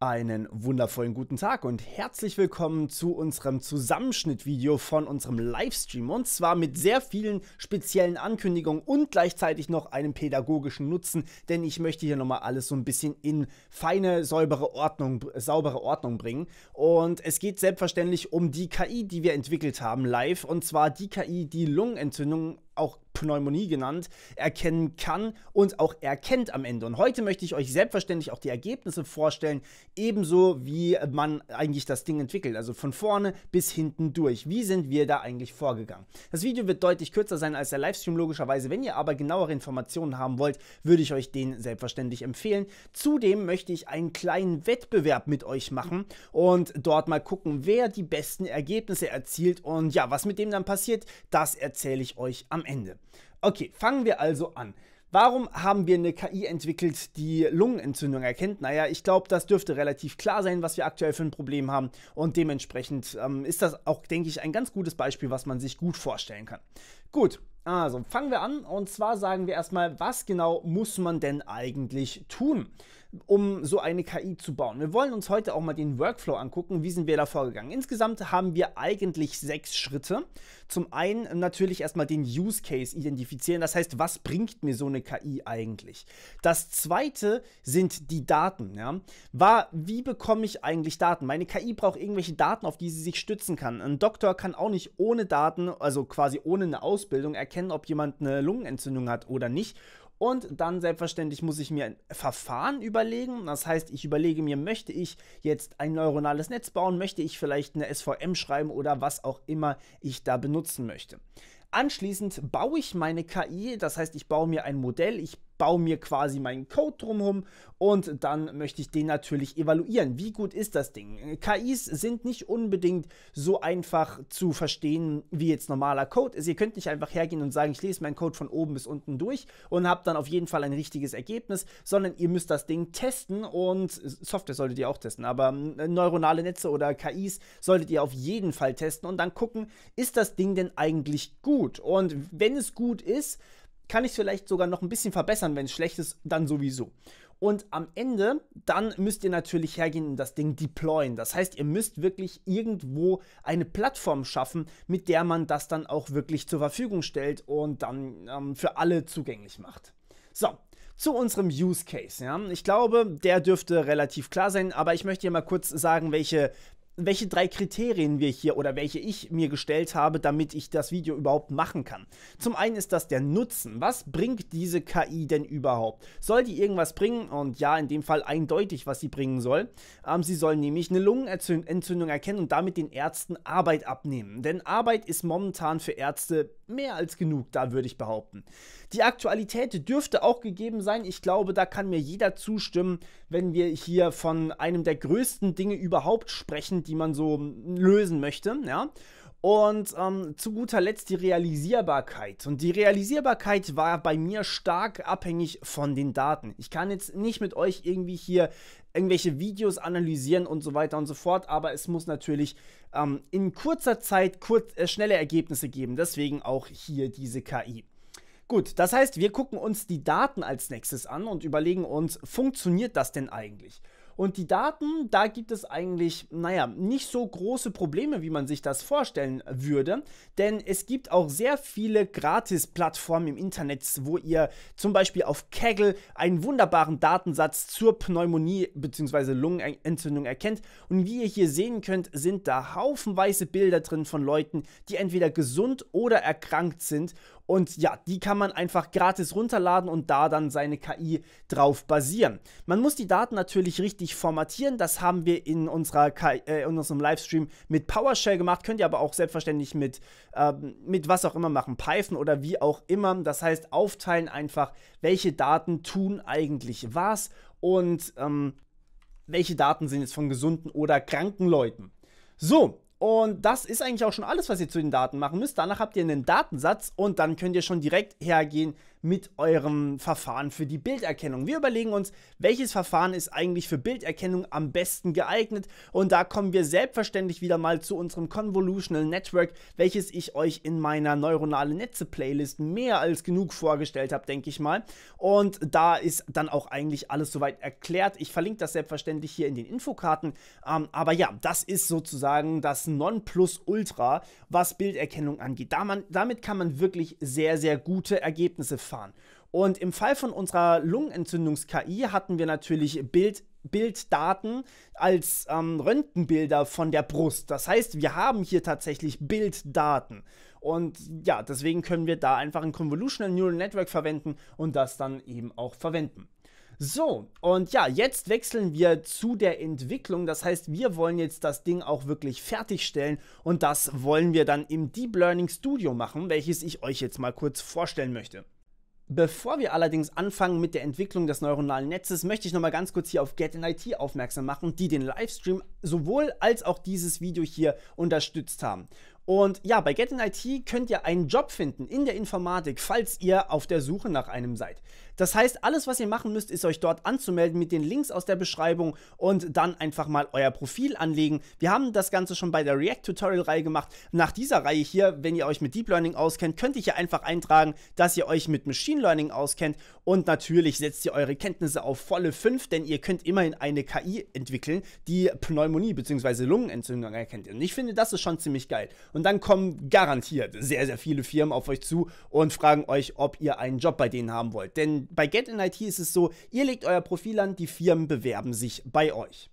Einen wundervollen guten Tag und herzlich willkommen zu unserem Zusammenschnittvideo von unserem Livestream und zwar mit sehr vielen speziellen Ankündigungen und gleichzeitig noch einem pädagogischen Nutzen, denn ich möchte hier nochmal alles so ein bisschen in feine, säubere Ordnung, saubere Ordnung bringen und es geht selbstverständlich um die KI, die wir entwickelt haben live und zwar die KI, die Lungenentzündung auch Pneumonie genannt, erkennen kann und auch erkennt am Ende. Und heute möchte ich euch selbstverständlich auch die Ergebnisse vorstellen, ebenso wie man eigentlich das Ding entwickelt, also von vorne bis hinten durch. Wie sind wir da eigentlich vorgegangen? Das Video wird deutlich kürzer sein als der Livestream logischerweise. Wenn ihr aber genauere Informationen haben wollt, würde ich euch den selbstverständlich empfehlen. Zudem möchte ich einen kleinen Wettbewerb mit euch machen und dort mal gucken, wer die besten Ergebnisse erzielt und ja, was mit dem dann passiert, das erzähle ich euch am Ende. Ende. Okay, fangen wir also an. Warum haben wir eine KI entwickelt, die Lungenentzündung erkennt? Naja, ich glaube, das dürfte relativ klar sein, was wir aktuell für ein Problem haben. Und dementsprechend ähm, ist das auch, denke ich, ein ganz gutes Beispiel, was man sich gut vorstellen kann. Gut, also fangen wir an. Und zwar sagen wir erstmal, was genau muss man denn eigentlich tun? um so eine KI zu bauen. Wir wollen uns heute auch mal den Workflow angucken, wie sind wir da vorgegangen. Insgesamt haben wir eigentlich sechs Schritte. Zum einen natürlich erstmal den Use Case identifizieren, das heißt, was bringt mir so eine KI eigentlich? Das zweite sind die Daten. Ja? War, wie bekomme ich eigentlich Daten? Meine KI braucht irgendwelche Daten, auf die sie sich stützen kann. Ein Doktor kann auch nicht ohne Daten, also quasi ohne eine Ausbildung, erkennen, ob jemand eine Lungenentzündung hat oder nicht und dann selbstverständlich muss ich mir ein Verfahren überlegen. Das heißt, ich überlege mir, möchte ich jetzt ein neuronales Netz bauen, möchte ich vielleicht eine SVM schreiben oder was auch immer ich da benutzen möchte. Anschließend baue ich meine KI, das heißt, ich baue mir ein Modell, ich baue mir quasi meinen Code drumherum und dann möchte ich den natürlich evaluieren. Wie gut ist das Ding? KIs sind nicht unbedingt so einfach zu verstehen, wie jetzt normaler Code ist. Ihr könnt nicht einfach hergehen und sagen, ich lese meinen Code von oben bis unten durch und habt dann auf jeden Fall ein richtiges Ergebnis, sondern ihr müsst das Ding testen und Software solltet ihr auch testen, aber ähm, neuronale Netze oder KIs solltet ihr auf jeden Fall testen und dann gucken, ist das Ding denn eigentlich gut? Und wenn es gut ist, kann ich es vielleicht sogar noch ein bisschen verbessern, wenn es schlecht ist, dann sowieso. Und am Ende, dann müsst ihr natürlich hergehen und das Ding deployen. Das heißt, ihr müsst wirklich irgendwo eine Plattform schaffen, mit der man das dann auch wirklich zur Verfügung stellt und dann ähm, für alle zugänglich macht. So, zu unserem Use Case. Ja. Ich glaube, der dürfte relativ klar sein, aber ich möchte hier mal kurz sagen, welche welche drei Kriterien wir hier oder welche ich mir gestellt habe, damit ich das Video überhaupt machen kann. Zum einen ist das der Nutzen. Was bringt diese KI denn überhaupt? Soll die irgendwas bringen? Und ja, in dem Fall eindeutig, was sie bringen soll. Ähm, sie soll nämlich eine Lungenentzündung erkennen und damit den Ärzten Arbeit abnehmen. Denn Arbeit ist momentan für Ärzte mehr als genug da, würde ich behaupten. Die Aktualität dürfte auch gegeben sein. Ich glaube, da kann mir jeder zustimmen, wenn wir hier von einem der größten Dinge überhaupt sprechen, die man so lösen möchte, ja. Und ähm, zu guter Letzt die Realisierbarkeit. Und die Realisierbarkeit war bei mir stark abhängig von den Daten. Ich kann jetzt nicht mit euch irgendwie hier irgendwelche Videos analysieren und so weiter und so fort. Aber es muss natürlich ähm, in kurzer Zeit kurz, äh, schnelle Ergebnisse geben. Deswegen auch hier diese KI. Gut, das heißt, wir gucken uns die Daten als nächstes an und überlegen uns, funktioniert das denn eigentlich? Und die Daten, da gibt es eigentlich, naja, nicht so große Probleme, wie man sich das vorstellen würde, denn es gibt auch sehr viele Gratis-Plattformen im Internet, wo ihr zum Beispiel auf Kaggle einen wunderbaren Datensatz zur Pneumonie bzw. Lungenentzündung erkennt. Und wie ihr hier sehen könnt, sind da haufenweise Bilder drin von Leuten, die entweder gesund oder erkrankt sind und ja, die kann man einfach gratis runterladen und da dann seine KI drauf basieren. Man muss die Daten natürlich richtig formatieren. Das haben wir in, unserer KI, äh, in unserem Livestream mit PowerShell gemacht. Könnt ihr aber auch selbstverständlich mit, äh, mit was auch immer machen, Python oder wie auch immer. Das heißt, aufteilen einfach, welche Daten tun eigentlich was und ähm, welche Daten sind jetzt von gesunden oder kranken Leuten. So, und das ist eigentlich auch schon alles, was ihr zu den Daten machen müsst. Danach habt ihr einen Datensatz und dann könnt ihr schon direkt hergehen mit eurem Verfahren für die Bilderkennung. Wir überlegen uns, welches Verfahren ist eigentlich für Bilderkennung am besten geeignet und da kommen wir selbstverständlich wieder mal zu unserem Convolutional Network, welches ich euch in meiner neuronale Netze Playlist mehr als genug vorgestellt habe, denke ich mal. Und da ist dann auch eigentlich alles soweit erklärt. Ich verlinke das selbstverständlich hier in den Infokarten. Ähm, aber ja, das ist sozusagen das Nonplusultra, was Bilderkennung angeht. Da man, damit kann man wirklich sehr, sehr gute Ergebnisse abfahren. Und im Fall von unserer Lungenentzündungs-KI hatten wir natürlich Bild Bilddaten als ähm, Röntgenbilder von der Brust. Das heißt, wir haben hier tatsächlich Bilddaten. Und ja, deswegen können wir da einfach ein Convolutional Neural Network verwenden und das dann eben auch verwenden. So, und ja, jetzt wechseln wir zu der Entwicklung. Das heißt, wir wollen jetzt das Ding auch wirklich fertigstellen und das wollen wir dann im Deep Learning Studio machen, welches ich euch jetzt mal kurz vorstellen möchte. Bevor wir allerdings anfangen mit der Entwicklung des neuronalen Netzes, möchte ich nochmal ganz kurz hier auf Get in IT aufmerksam machen, die den Livestream sowohl als auch dieses Video hier unterstützt haben. Und ja, bei Get in IT könnt ihr einen Job finden in der Informatik, falls ihr auf der Suche nach einem seid. Das heißt, alles, was ihr machen müsst, ist euch dort anzumelden mit den Links aus der Beschreibung und dann einfach mal euer Profil anlegen. Wir haben das Ganze schon bei der React-Tutorial-Reihe gemacht. Nach dieser Reihe hier, wenn ihr euch mit Deep Learning auskennt, könnt ihr hier einfach eintragen, dass ihr euch mit Machine Learning auskennt. Und natürlich setzt ihr eure Kenntnisse auf volle 5, denn ihr könnt immerhin eine KI entwickeln, die Pneumonie bzw. Lungenentzündung erkennt. Und ich finde, das ist schon ziemlich geil. Und und dann kommen garantiert sehr, sehr viele Firmen auf euch zu und fragen euch, ob ihr einen Job bei denen haben wollt. Denn bei Get in IT ist es so, ihr legt euer Profil an, die Firmen bewerben sich bei euch.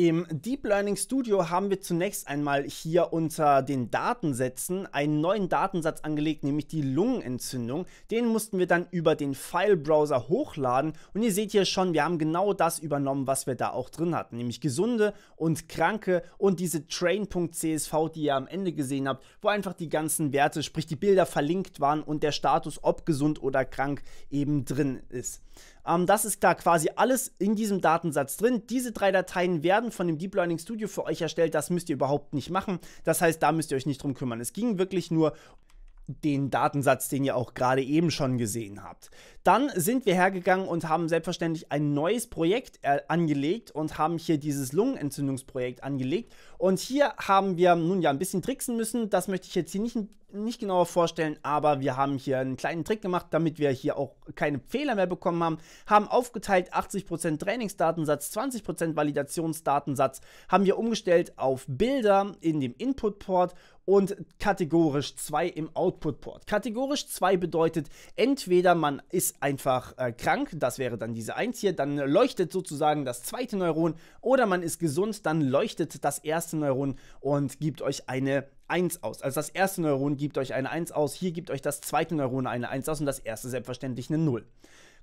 Im Deep Learning Studio haben wir zunächst einmal hier unter den Datensätzen einen neuen Datensatz angelegt, nämlich die Lungenentzündung. Den mussten wir dann über den File-Browser hochladen und ihr seht hier schon, wir haben genau das übernommen, was wir da auch drin hatten, nämlich gesunde und kranke und diese train.csv, die ihr am Ende gesehen habt, wo einfach die ganzen Werte, sprich die Bilder verlinkt waren und der Status, ob gesund oder krank, eben drin ist. Ähm, das ist da quasi alles in diesem Datensatz drin. Diese drei Dateien werden von dem Deep Learning Studio für euch erstellt. Das müsst ihr überhaupt nicht machen. Das heißt, da müsst ihr euch nicht drum kümmern. Es ging wirklich nur den Datensatz, den ihr auch gerade eben schon gesehen habt. Dann sind wir hergegangen und haben selbstverständlich ein neues Projekt äh, angelegt und haben hier dieses Lungenentzündungsprojekt angelegt und hier haben wir nun ja ein bisschen tricksen müssen. Das möchte ich jetzt hier nicht, nicht genauer vorstellen, aber wir haben hier einen kleinen Trick gemacht, damit wir hier auch keine Fehler mehr bekommen haben. Haben aufgeteilt 80% Trainingsdatensatz, 20% Validationsdatensatz, haben wir umgestellt auf Bilder in dem Input-Port und kategorisch 2 im Output-Port. Kategorisch 2 bedeutet, entweder man ist einfach äh, krank, das wäre dann diese 1 hier, dann leuchtet sozusagen das zweite Neuron, oder man ist gesund, dann leuchtet das erste erste Neuron und gibt euch eine 1 aus. Also das erste Neuron gibt euch eine 1 aus, hier gibt euch das zweite Neuron eine 1 aus und das erste selbstverständlich eine 0.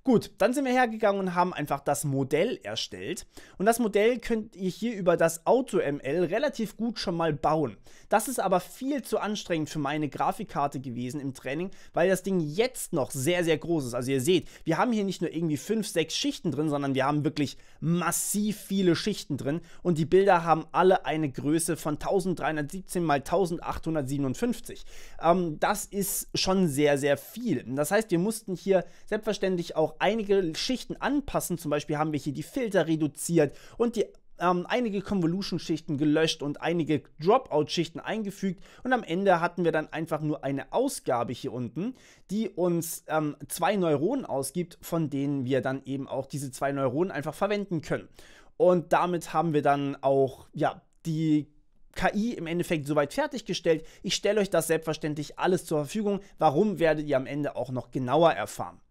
Gut, dann sind wir hergegangen und haben einfach das Modell erstellt. Und das Modell könnt ihr hier über das AutoML relativ gut schon mal bauen. Das ist aber viel zu anstrengend für meine Grafikkarte gewesen im Training, weil das Ding jetzt noch sehr, sehr groß ist. Also ihr seht, wir haben hier nicht nur irgendwie 5, 6 Schichten drin, sondern wir haben wirklich massiv viele Schichten drin. Und die Bilder haben alle eine Größe von 1317 mal 1857. Ähm, das ist schon sehr, sehr viel. Das heißt, wir mussten hier selbstverständlich auch einige Schichten anpassen. Zum Beispiel haben wir hier die Filter reduziert und die ähm, einige Convolution-Schichten gelöscht und einige Dropout-Schichten eingefügt und am Ende hatten wir dann einfach nur eine Ausgabe hier unten, die uns ähm, zwei Neuronen ausgibt, von denen wir dann eben auch diese zwei Neuronen einfach verwenden können. Und damit haben wir dann auch, ja, die KI im Endeffekt soweit fertiggestellt. Ich stelle euch das selbstverständlich alles zur Verfügung. Warum werdet ihr am Ende auch noch genauer erfahren?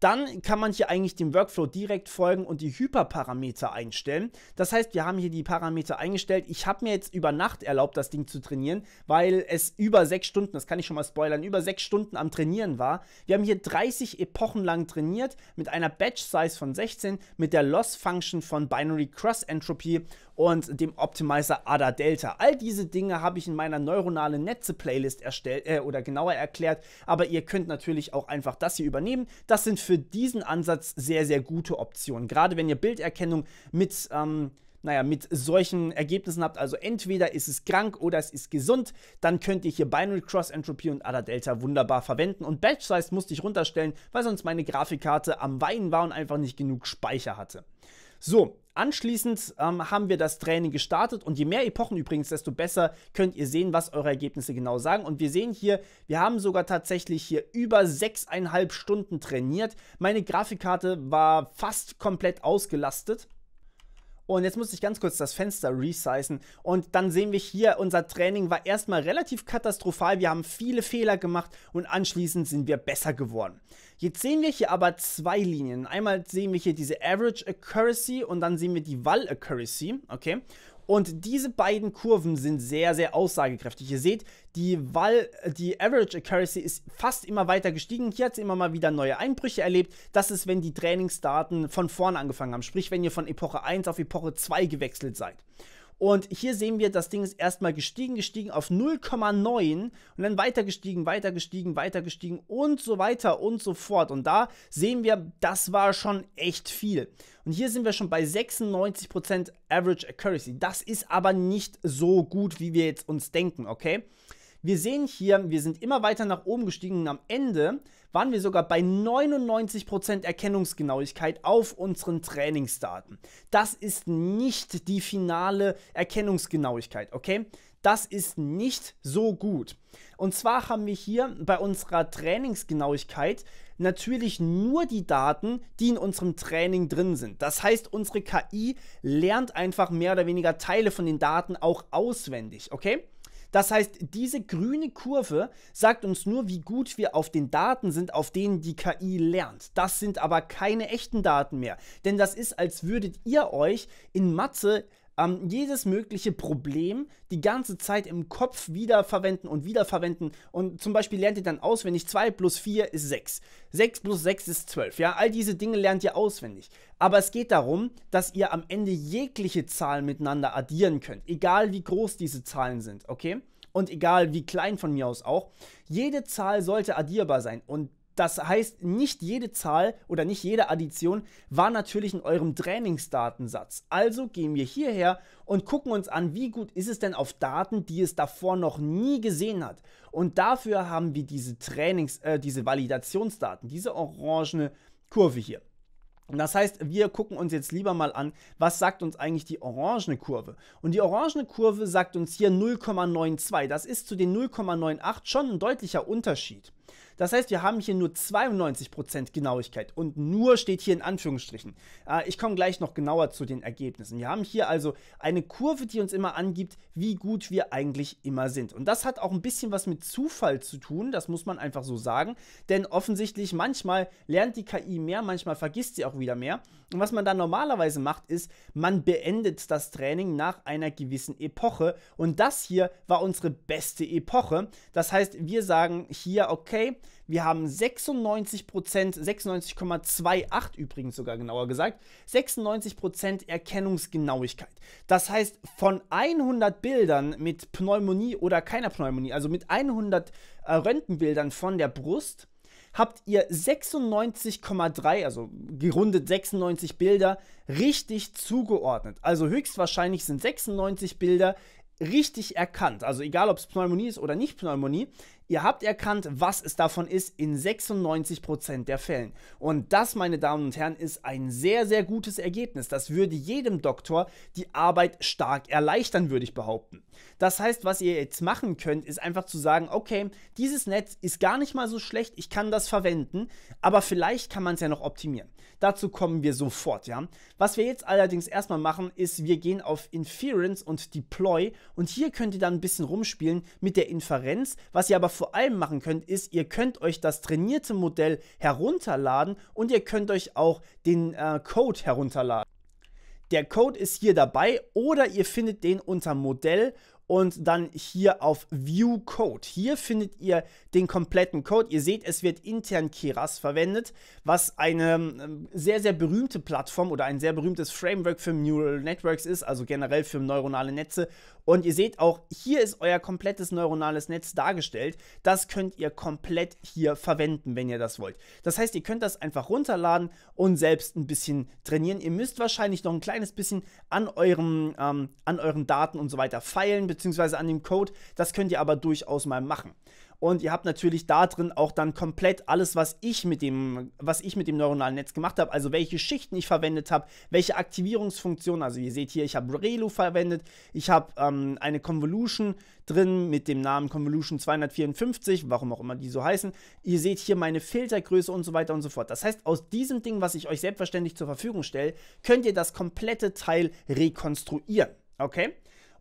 Dann kann man hier eigentlich dem Workflow direkt folgen und die Hyperparameter einstellen. Das heißt, wir haben hier die Parameter eingestellt. Ich habe mir jetzt über Nacht erlaubt, das Ding zu trainieren, weil es über sechs Stunden, das kann ich schon mal spoilern, über sechs Stunden am Trainieren war. Wir haben hier 30 Epochen lang trainiert mit einer Batch Size von 16, mit der Loss Function von Binary Cross Entropy und dem Optimizer ADA Delta. All diese Dinge habe ich in meiner neuronalen Netze-Playlist erstellt äh, oder genauer erklärt, aber ihr könnt natürlich auch einfach das hier übernehmen. Das sind für diesen Ansatz sehr, sehr gute Optionen. Gerade wenn ihr Bilderkennung mit ähm, naja, mit solchen Ergebnissen habt, also entweder ist es krank oder es ist gesund, dann könnt ihr hier Binary Cross Entropy und Ada Delta wunderbar verwenden. Und Batch Size musste ich runterstellen, weil sonst meine Grafikkarte am Weinen war und einfach nicht genug Speicher hatte. So, Anschließend ähm, haben wir das Training gestartet und je mehr Epochen übrigens, desto besser könnt ihr sehen, was eure Ergebnisse genau sagen. Und wir sehen hier, wir haben sogar tatsächlich hier über 6,5 Stunden trainiert. Meine Grafikkarte war fast komplett ausgelastet. Und jetzt muss ich ganz kurz das Fenster resizen. Und dann sehen wir hier, unser Training war erstmal relativ katastrophal. Wir haben viele Fehler gemacht und anschließend sind wir besser geworden. Jetzt sehen wir hier aber zwei Linien. Einmal sehen wir hier diese Average Accuracy und dann sehen wir die Val Accuracy. Okay. Und diese beiden Kurven sind sehr, sehr aussagekräftig. Ihr seht, die, Wall, die Average Accuracy ist fast immer weiter gestiegen. Hier hat sie immer mal wieder neue Einbrüche erlebt. Das ist, wenn die Trainingsdaten von vorne angefangen haben. Sprich, wenn ihr von Epoche 1 auf Epoche 2 gewechselt seid. Und hier sehen wir, das Ding ist erstmal gestiegen, gestiegen auf 0,9 und dann weiter gestiegen, weiter gestiegen, weiter gestiegen und so weiter und so fort. Und da sehen wir, das war schon echt viel. Und hier sind wir schon bei 96% Average Accuracy. Das ist aber nicht so gut, wie wir jetzt uns denken, okay? Wir sehen hier, wir sind immer weiter nach oben gestiegen und am Ende waren wir sogar bei 99% Erkennungsgenauigkeit auf unseren Trainingsdaten. Das ist nicht die finale Erkennungsgenauigkeit, okay? Das ist nicht so gut. Und zwar haben wir hier bei unserer Trainingsgenauigkeit natürlich nur die Daten, die in unserem Training drin sind. Das heißt, unsere KI lernt einfach mehr oder weniger Teile von den Daten auch auswendig, okay? Das heißt, diese grüne Kurve sagt uns nur, wie gut wir auf den Daten sind, auf denen die KI lernt. Das sind aber keine echten Daten mehr, denn das ist, als würdet ihr euch in Mathe ähm, jedes mögliche Problem die ganze Zeit im Kopf wiederverwenden und wiederverwenden. Und zum Beispiel lernt ihr dann auswendig, 2 plus 4 ist 6. 6 plus 6 ist 12. Ja, all diese Dinge lernt ihr auswendig. Aber es geht darum, dass ihr am Ende jegliche Zahlen miteinander addieren könnt. Egal wie groß diese Zahlen sind, okay? Und egal wie klein von mir aus auch. Jede Zahl sollte addierbar sein. Und das heißt, nicht jede Zahl oder nicht jede Addition war natürlich in eurem Trainingsdatensatz. Also gehen wir hierher und gucken uns an, wie gut ist es denn auf Daten, die es davor noch nie gesehen hat. Und dafür haben wir diese Trainings, äh, diese Validationsdaten, diese orangene Kurve hier. Das heißt, wir gucken uns jetzt lieber mal an, was sagt uns eigentlich die orangene Kurve? Und die orangene Kurve sagt uns hier 0,92. Das ist zu den 0,98 schon ein deutlicher Unterschied. Das heißt, wir haben hier nur 92% Genauigkeit und nur steht hier in Anführungsstrichen. Äh, ich komme gleich noch genauer zu den Ergebnissen. Wir haben hier also eine Kurve, die uns immer angibt, wie gut wir eigentlich immer sind. Und das hat auch ein bisschen was mit Zufall zu tun, das muss man einfach so sagen, denn offensichtlich manchmal lernt die KI mehr, manchmal vergisst sie auch wieder mehr. Und was man da normalerweise macht, ist, man beendet das Training nach einer gewissen Epoche und das hier war unsere beste Epoche. Das heißt, wir sagen hier, okay, wir haben 96%, 96,28 übrigens sogar genauer gesagt, 96% Erkennungsgenauigkeit. Das heißt, von 100 Bildern mit Pneumonie oder keiner Pneumonie, also mit 100 äh, Röntgenbildern von der Brust, habt ihr 96,3, also gerundet 96 Bilder, richtig zugeordnet. Also höchstwahrscheinlich sind 96 Bilder richtig erkannt. Also egal, ob es Pneumonie ist oder nicht Pneumonie, Ihr habt erkannt, was es davon ist in 96% der Fällen. Und das, meine Damen und Herren, ist ein sehr, sehr gutes Ergebnis. Das würde jedem Doktor die Arbeit stark erleichtern, würde ich behaupten. Das heißt, was ihr jetzt machen könnt, ist einfach zu sagen, okay, dieses Netz ist gar nicht mal so schlecht, ich kann das verwenden, aber vielleicht kann man es ja noch optimieren. Dazu kommen wir sofort, ja. Was wir jetzt allerdings erstmal machen, ist, wir gehen auf Inference und Deploy und hier könnt ihr dann ein bisschen rumspielen mit der Inferenz, was ihr aber vor allem machen könnt, ist, ihr könnt euch das trainierte Modell herunterladen und ihr könnt euch auch den äh, Code herunterladen. Der Code ist hier dabei oder ihr findet den unter Modell und dann hier auf View Code. Hier findet ihr den kompletten Code. Ihr seht, es wird intern Keras verwendet, was eine ähm, sehr, sehr berühmte Plattform oder ein sehr berühmtes Framework für Neural Networks ist, also generell für neuronale Netze und ihr seht auch, hier ist euer komplettes neuronales Netz dargestellt. Das könnt ihr komplett hier verwenden, wenn ihr das wollt. Das heißt, ihr könnt das einfach runterladen und selbst ein bisschen trainieren. Ihr müsst wahrscheinlich noch ein kleines bisschen an, eurem, ähm, an euren Daten und so weiter feilen, beziehungsweise an dem Code. Das könnt ihr aber durchaus mal machen. Und ihr habt natürlich da drin auch dann komplett alles, was ich mit dem, was ich mit dem neuronalen Netz gemacht habe, also welche Schichten ich verwendet habe, welche Aktivierungsfunktionen. Also ihr seht hier, ich habe Relu verwendet, ich habe ähm, eine Convolution drin mit dem Namen Convolution 254, warum auch immer die so heißen. Ihr seht hier meine Filtergröße und so weiter und so fort. Das heißt, aus diesem Ding, was ich euch selbstverständlich zur Verfügung stelle, könnt ihr das komplette Teil rekonstruieren. Okay?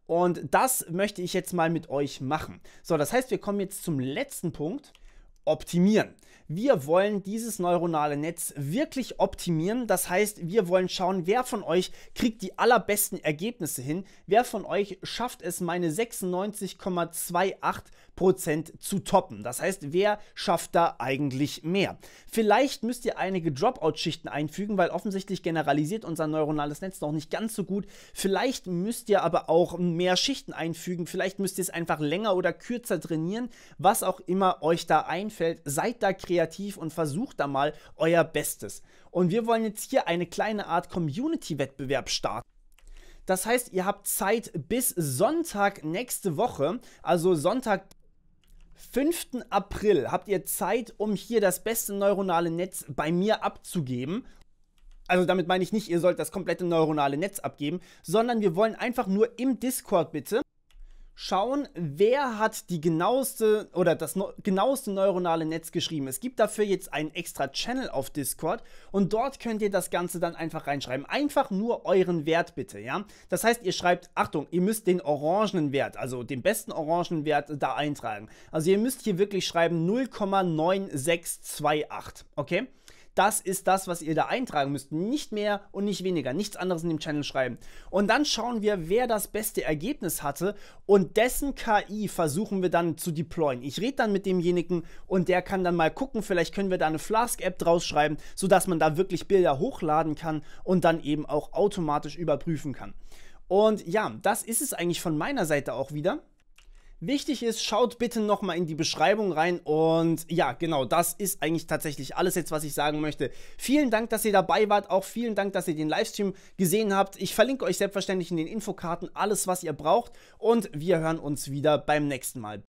Und das möchte ich jetzt mal mit euch machen. So, das heißt, wir kommen jetzt zum letzten Punkt. Optimieren. Wir wollen dieses neuronale Netz wirklich optimieren. Das heißt, wir wollen schauen, wer von euch kriegt die allerbesten Ergebnisse hin. Wer von euch schafft es, meine 96,28 Prozent zu toppen. Das heißt, wer schafft da eigentlich mehr? Vielleicht müsst ihr einige Dropout-Schichten einfügen, weil offensichtlich generalisiert unser neuronales Netz noch nicht ganz so gut. Vielleicht müsst ihr aber auch mehr Schichten einfügen. Vielleicht müsst ihr es einfach länger oder kürzer trainieren. Was auch immer euch da einfällt, seid da kreativ und versucht da mal euer Bestes. Und wir wollen jetzt hier eine kleine Art Community-Wettbewerb starten. Das heißt, ihr habt Zeit bis Sonntag nächste Woche, also Sonntag 5. April habt ihr Zeit, um hier das beste neuronale Netz bei mir abzugeben. Also damit meine ich nicht, ihr sollt das komplette neuronale Netz abgeben, sondern wir wollen einfach nur im Discord bitte schauen, wer hat die genaueste oder das no genaueste neuronale Netz geschrieben. Es gibt dafür jetzt einen extra Channel auf Discord und dort könnt ihr das Ganze dann einfach reinschreiben. Einfach nur euren Wert bitte, ja? Das heißt, ihr schreibt, Achtung, ihr müsst den orangenen Wert, also den besten orangenen Wert da eintragen. Also ihr müsst hier wirklich schreiben 0,9628, okay? Das ist das, was ihr da eintragen müsst. Nicht mehr und nicht weniger. Nichts anderes in dem Channel schreiben. Und dann schauen wir, wer das beste Ergebnis hatte und dessen KI versuchen wir dann zu deployen. Ich rede dann mit demjenigen und der kann dann mal gucken, vielleicht können wir da eine Flask-App draus schreiben, sodass man da wirklich Bilder hochladen kann und dann eben auch automatisch überprüfen kann. Und ja, das ist es eigentlich von meiner Seite auch wieder. Wichtig ist, schaut bitte nochmal in die Beschreibung rein und ja, genau, das ist eigentlich tatsächlich alles jetzt, was ich sagen möchte. Vielen Dank, dass ihr dabei wart, auch vielen Dank, dass ihr den Livestream gesehen habt. Ich verlinke euch selbstverständlich in den Infokarten alles, was ihr braucht und wir hören uns wieder beim nächsten Mal.